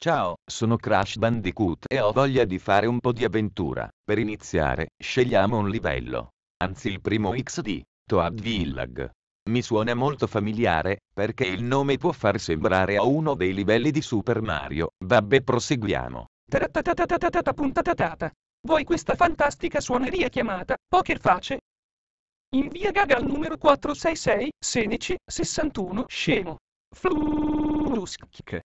Ciao, sono Crash Bandicoot e ho voglia di fare un po' di avventura. Per iniziare, scegliamo un livello. Anzi il primo XD, Toad Village. Mi suona molto familiare, perché il nome può far sembrare a uno dei livelli di Super Mario. Vabbè proseguiamo. Vuoi questa fantastica suoneria chiamata Poker Face? via Gaga al numero 466 16 61 scemo. Flurusk.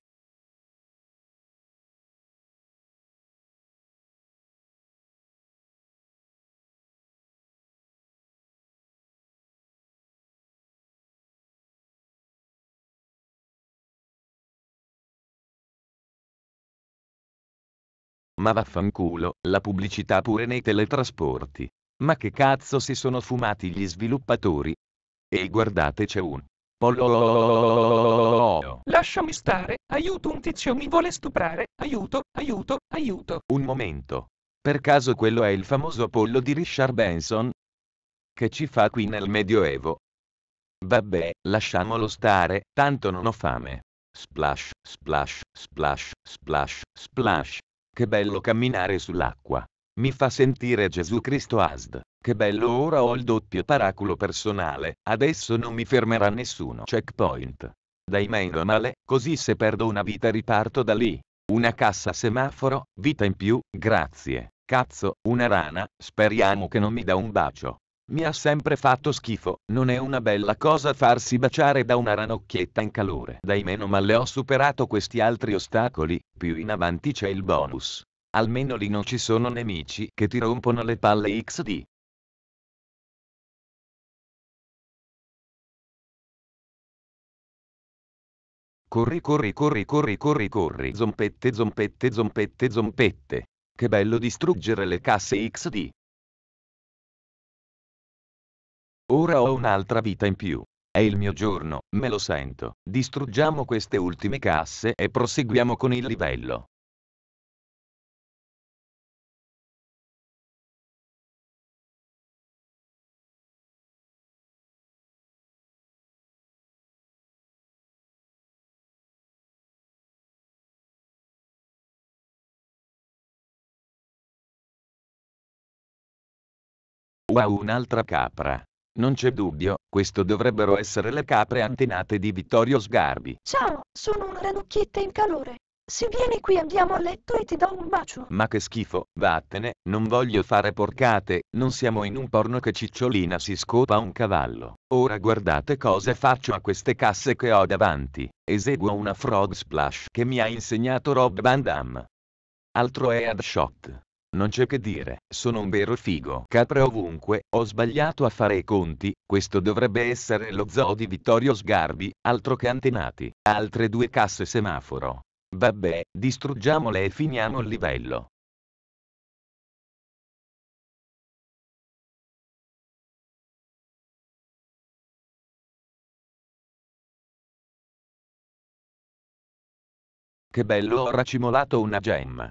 Ma vaffanculo, la pubblicità pure nei teletrasporti. Ma che cazzo si sono fumati gli sviluppatori? E guardate c'è un... Polo... Lasciami stare, aiuto un tizio mi vuole stuprare, aiuto, aiuto, aiuto. Un momento. Per caso quello è il famoso pollo di Richard Benson? Che ci fa qui nel Medioevo? Vabbè, lasciamolo stare, tanto non ho fame. Splash, splash, splash, splash, splash. Che bello camminare sull'acqua. Mi fa sentire Gesù Cristo ASD. Che bello ora ho il doppio paraculo personale, adesso non mi fermerà nessuno. Checkpoint. Dai meno male, così se perdo una vita riparto da lì. Una cassa semaforo, vita in più, grazie. Cazzo, una rana, speriamo che non mi dà un bacio. Mi ha sempre fatto schifo, non è una bella cosa farsi baciare da una ranocchietta in calore. Dai meno male ho superato questi altri ostacoli, più in avanti c'è il bonus. Almeno lì non ci sono nemici che ti rompono le palle XD. Corri corri corri corri corri corri zompette zompette zompette zompette. Che bello distruggere le casse XD. Ora ho un'altra vita in più. È il mio giorno, me lo sento. Distruggiamo queste ultime casse e proseguiamo con il livello. Wow, un'altra capra. Non c'è dubbio, questo dovrebbero essere le capre antenate di Vittorio Sgarbi. Ciao, sono una ranocchietta in calore. Se vieni qui andiamo a letto e ti do un bacio. Ma che schifo, vattene, non voglio fare porcate, non siamo in un porno che cicciolina si scopa un cavallo. Ora guardate cosa faccio a queste casse che ho davanti. Eseguo una frog splash che mi ha insegnato Rob Van Damme. Altro è ad shot. Non c'è che dire, sono un vero figo. Capre ovunque, ho sbagliato a fare i conti, questo dovrebbe essere lo zoo di Vittorio Sgarbi, altro che antenati, altre due casse semaforo. Vabbè, distruggiamole e finiamo il livello. Che bello ho racimolato una gemma.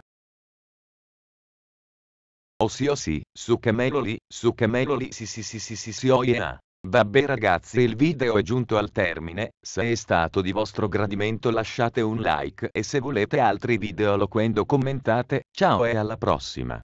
Oh sì oh sì, su Cameloli, su Cameloli sì sì sì sì sì sì oh yeah. Vabbè ragazzi il video è giunto al termine, se è stato di vostro gradimento lasciate un like e se volete altri video loquendo commentate, ciao e alla prossima.